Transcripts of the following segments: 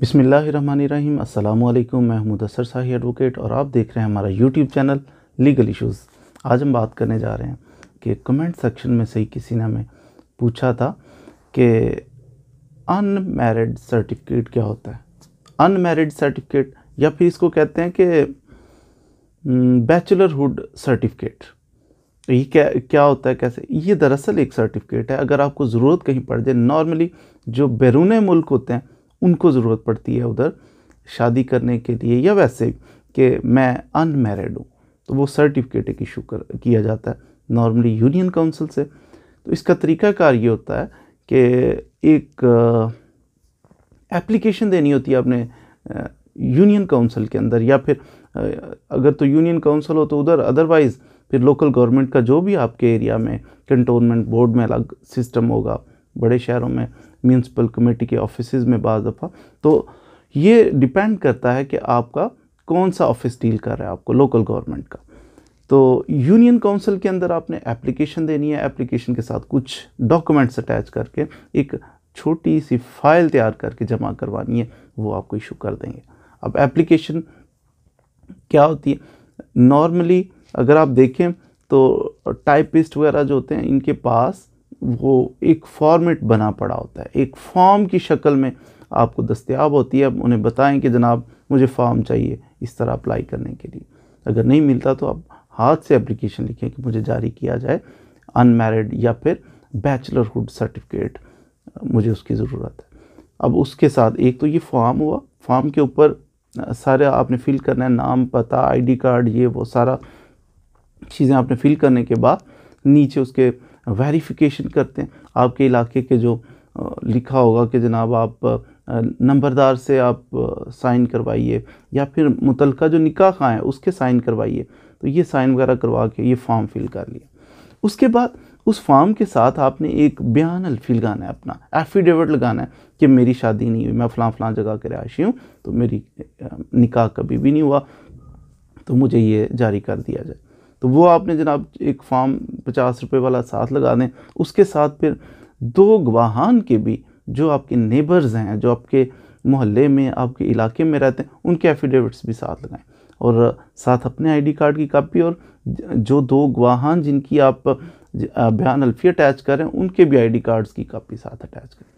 बिसमीम् अल्लाम मैं हूं असर शाही एडवोकेट और आप देख रहे हैं हमारा यूट्यूब चैनल लीगल इशूज़ आज हम बात करने जा रहे हैं कि कमेंट सेक्शन में से ही किसी ने हमें पूछा था कि अनमेरिड सर्टिफिकेट क्या होता है अनमेरिड सर्टिफिकेट या फिर इसको कहते हैं कि बैचलरहुड हम्म, सर्टिफिकेट तो ये क्या क्या होता है कैसे ये दरअसल एक सर्टिफिकेट है अगर आपको ज़रूरत कहीं पड़ जाए नॉर्मली जो बैरून मुल्क होते हैं उनको ज़रूरत पड़ती है उधर शादी करने के लिए या वैसे कि मैं अनमेरिड हूँ तो वो सर्टिफिकेट एक इशू कर किया जाता है नॉर्मली यूनियन काउंसिल से तो इसका तरीकाकार ये होता है कि एक एप्लीकेशन देनी होती है आपने यूनियन काउंसिल के अंदर या फिर अगर तो यूनियन काउंसिल हो तो उधर अदरवाइज़ फिर लोकल गवर्नमेंट का जो भी आपके एरिया में कंटोनमेंट बोर्ड में अलग सिस्टम होगा बड़े शहरों में म्यूनसिपल कमेटी के ऑफिस में बज दफ़ा तो ये डिपेंड करता है कि आपका कौन सा ऑफिस डील कर रहा है आपको लोकल गवर्नमेंट का तो यूनियन काउंसिल के अंदर आपने एप्लीकेशन देनी है एप्लीकेशन के साथ कुछ डॉक्यूमेंट्स अटैच करके एक छोटी सी फाइल तैयार करके जमा करवानी है वो आपको इशू कर देंगे अब एप्लीकेशन क्या होती है नॉर्मली अगर आप देखें तो टाइपिस्ट वगैरह जो होते हैं इनके पास वो एक फॉर्मेट बना पड़ा होता है एक फॉर्म की शक्ल में आपको दस्तियाब होती है अब उन्हें बताएं कि जनाब मुझे फॉर्म चाहिए इस तरह अप्लाई करने के लिए अगर नहीं मिलता तो आप हाथ से एप्लीकेशन लिखें कि मुझे जारी किया जाए अनमेरिड या फिर बैचलरहुड सर्टिफिकेट मुझे उसकी ज़रूरत है अब उसके साथ एक तो ये फॉर्म हुआ फॉर्म के ऊपर सारे आपने फिल करना है नाम पता आईडी कार्ड ये वो सारा चीज़ें आपने फिल करने के बाद नीचे उसके वेरिफिकेशन करते हैं आपके इलाके के जो लिखा होगा कि जनाब आप नंबरदार से आप साइन करवाइए या फिर मुतलका जो निकाह खाँ है उसके साइन करवाइए तो ये साइन वगैरह करवा के ये फॉर्म फिल कर लिया उसके बाद उस फॉर्म के साथ आपने एक बयान अल्फी लगाना है अपना एफिडेविट लगाना है कि मेरी शादी नहीं हुई मैं फ़लाँ फ़लाँ जगह के रहायशी हूँ तो मेरी निकाह कभी भी नहीं हुआ तो मुझे ये जारी कर दिया जाए तो वो आपने जनाब एक फॉर्म पचास रुपये वाला साथ लगा दें उसके साथ फिर दो गवाहान के भी जो आपके नेबर्स हैं जो आपके मोहल्ले में आपके इलाके में रहते हैं उनके एफिडेविट्स भी साथ लगाएं और साथ अपने आईडी कार्ड की कापी और जो दो गवाहान जिनकी आप बयान अल्फी अटैच कर रहे हैं उनके भी आईडी कार्ड्स की कापी साथ अटैच करें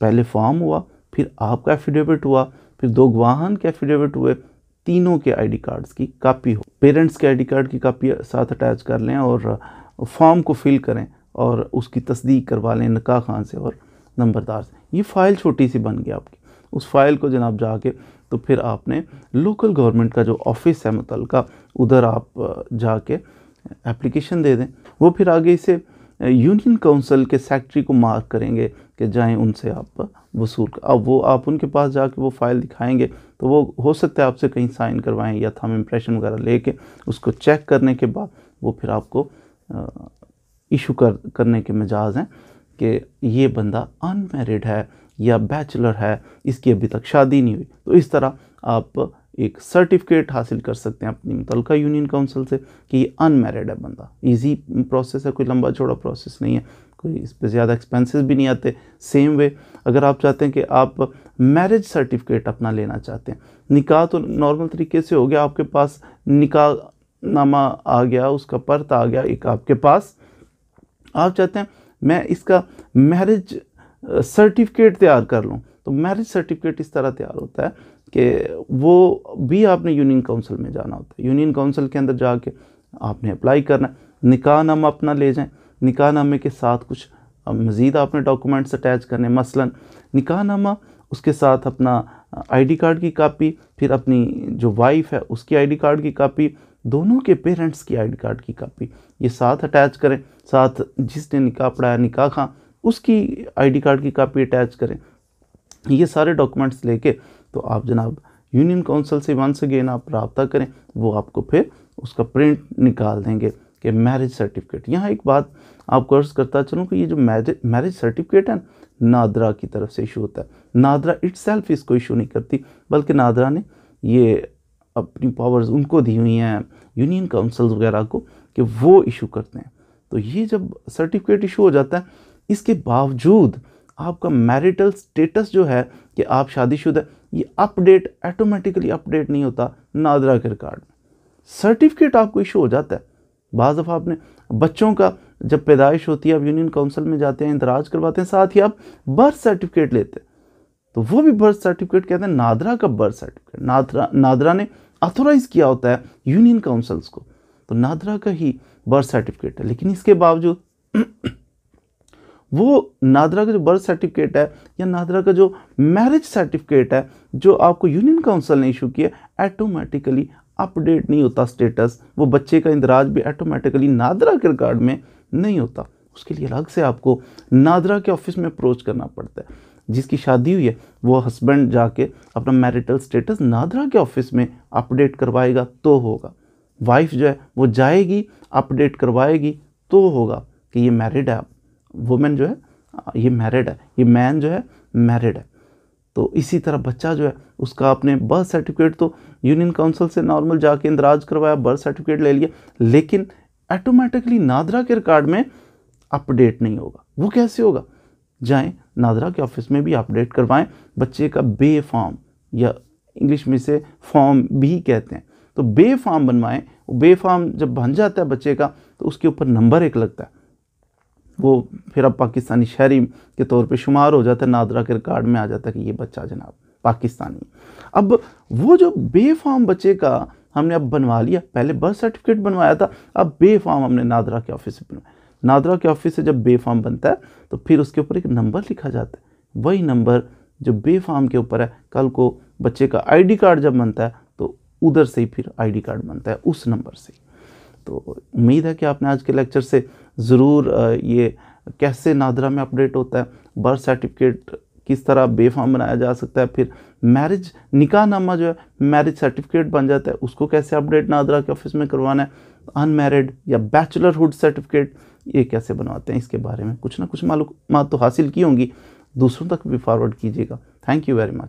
पहले फॉर्म हुआ फिर आपका एफिडेविट हुआ फिर दो गवाहान के एफिडेविट हुए तीनों के आईडी कार्ड्स की कापी हो पेरेंट्स के आईडी कार्ड की कापी साथ अटैच कर लें और फॉर्म को फिल करें और उसकी तस्दीक करवा लें नका खान से और नंबरदार से ये फ़ाइल छोटी सी बन गई आपकी उस फाइल को जनाब जाके तो फिर आपने लोकल गवर्नमेंट का जो ऑफिस है मुतल उधर आप जाके एप्लीकेशन दे दें वो फिर आगे इसे यूनियन काउंसिल के सेक्रेटरी को मार्क करेंगे कि जाएं उनसे आप वसूल अब वो आप उनके पास जाके वो फाइल दिखाएंगे तो वो हो सकता है आपसे कहीं साइन करवाएं या थम इम्प्रेशन वगैरह लेके उसको चेक करने के बाद वो फिर आपको इशू कर करने के मिजाज हैं कि ये बंदा अनमेरिड है या बैचलर है इसकी अभी तक शादी नहीं हुई तो इस तरह आप एक सर्टिफिकेट हासिल कर सकते हैं अपनी मुतलका यूनियन काउंसिल से कि ये अनमेरिड है बंदा इजी प्रोसेस है कोई लंबा चौड़ा प्रोसेस नहीं है कोई इस पर ज़्यादा एक्सपेंसेस भी नहीं आते सेम वे अगर आप चाहते हैं कि आप मैरिज सर्टिफिकेट अपना लेना चाहते हैं निकाह तो नॉर्मल तरीके से हो गया आपके पास निकाह नामा आ गया उसका पर्त आ गया एक आपके पास आप चाहते हैं मैं इसका मैरिज सर्टिफिकेट तैयार कर लूँ तो मैरिज सर्टिफिकेट इस तरह तैयार होता है कि वो भी आपने यूनियन काउंसिल में जाना होता है यूनियन काउंसिल के अंदर जाके आपने अप्लाई करना निकाह नामा अपना ले जाएं निकाह नामे के साथ कुछ मज़ीद आपने डॉक्यूमेंट्स अटैच करने मसलन निकाह नामा उसके साथ अपना आईडी कार्ड की कापी फिर अपनी जो वाइफ है उसकी आईडी कार्ड की कापी दोनों के पेरेंट्स की आईडी कार्ड की कापी ये साथ अटैच करें साथ जिसने निकाह पढ़ाया निकाह खां उसकी आईडी कार्ड की कापी अटैच करें ये सारे डॉक्यूमेंट्स लेके तो आप जनाब यूनियन काउंसिल से वंस अगेन आप रबता करें वो आपको फिर उसका प्रिंट निकाल देंगे कि मैरिज सर्टिफिकेट यहाँ एक बात आपको अर्ज़ करता चलूँ कि ये जो मैरिज सर्टिफिकेट है नादरा की तरफ से इशू होता है नादरा इट सेल्फ इसको इशू नहीं करती बल्कि नादरा ने ये अपनी पावर्स उनको दी हुई हैं यूनियन काउंसिल वगैरह को कि वो इशू करते हैं तो ये जब सर्टिफिकेट इशू हो जाता है इसके बावजूद आपका मैरिटल स्टेटस जो है कि आप शादीशुदा ये अपडेट ऑटोमेटिकली अपडेट नहीं होता नादरा के रिकार्ड में सर्टिफिकेट आपको इशू हो जाता है बाज दफ़ा आपने बच्चों का जब पैदाइश होती है आप यूनियन काउंसिल में जाते हैं इंदराज करवाते हैं साथ ही आप बर्थ सर्टिफिकेट लेते हैं तो वो भी बर्थ सर्टिफिकेट कहते हैं नादरा का बर्थ सर्टिफिकेट नादरा नादरा ने अथोराइज़ किया होता है यूनियन काउंसिल्स को तो नादरा का ही बर्थ सर्टिफिकेट है लेकिन इसके बावजूद वो नादरा का जो बर्थ सर्टिफिकेट है या नादरा का जो मैरिज सर्टिफिकेट है जो आपको यूनियन काउंसिल ने इशू किया ऐटोमेटिकली अपडेट नहीं होता स्टेटस वो बच्चे का इंदराज भी ऐटोमेटिकली नादरा के रिकॉर्ड में नहीं होता उसके लिए अलग से आपको नादरा के ऑफिस में अप्रोच करना पड़ता है जिसकी शादी हुई है वो हस्बैंड जाके अपना मैरिटल स्टेटस नादरा के ऑफिस में अपडेट करवाएगा तो होगा वाइफ जो है वो जाएगी अपडेट करवाएगी तो होगा कि ये मैरिड है आप वुमेन जो है ये मैरिड है ये मैन जो है मैरिड है तो इसी तरह बच्चा जो है उसका अपने बर्थ सर्टिफिकेट तो यूनियन काउंसिल से नॉर्मल जाके इंदराज करवाया बर्थ सर्टिफिकेट ले लिया लेकिन ऑटोमेटिकली नादरा के रिकॉर्ड में अपडेट नहीं होगा वो कैसे होगा जाएं नादरा के ऑफिस में भी अपडेट करवाएं बच्चे का बे फॉर्म या इंग्लिश में से फॉर्म भी कहते हैं तो बे फॉर्म बनवाएं बे फॉर्म जब बन जाता है बच्चे का तो उसके ऊपर नंबर एक लगता है वो फिर अब पाकिस्तानी शहरी के तौर पे शुमार हो जाता है नादरा के रिकॉर्ड में आ जाता है कि ये बच्चा जनाब पाकिस्तानी अब वो जो बेफाम बच्चे का हमने अब बनवा लिया पहले बर्थ सर्टिफिकेट बनवाया था अब बेफाम हमने नादरा के ऑफिस से बनवाया नादरा के ऑफिस से जब बे बनता है तो फिर उसके ऊपर एक नंबर लिखा जाता है वही नंबर जो बे के ऊपर है कल को बच्चे का आईडी कार्ड जब बनता है तो उधर से ही फिर आईडी कार्ड बनता है उस नंबर से ही तो उम्मीद है कि आपने आज के लेक्चर से ज़रूर ये कैसे नादरा में अपडेट होता है बर्थ सर्टिफिकेट किस तरह बेफाम बनाया जा सकता है फिर मैरिज निकाह नामा जो है मैरिज सर्टिफिकेट बन जाता है उसको कैसे अपडेट नादरा के ऑफिस में करवाना है अनमेरिड या बैचलरहुड सर्टिफिकेट ये कैसे बनवाते हैं इसके बारे में कुछ ना कुछ मालूम तो हासिल की होंगी दूसरों तक भी फॉरवर्ड कीजिएगा थैंक यू वेरी मच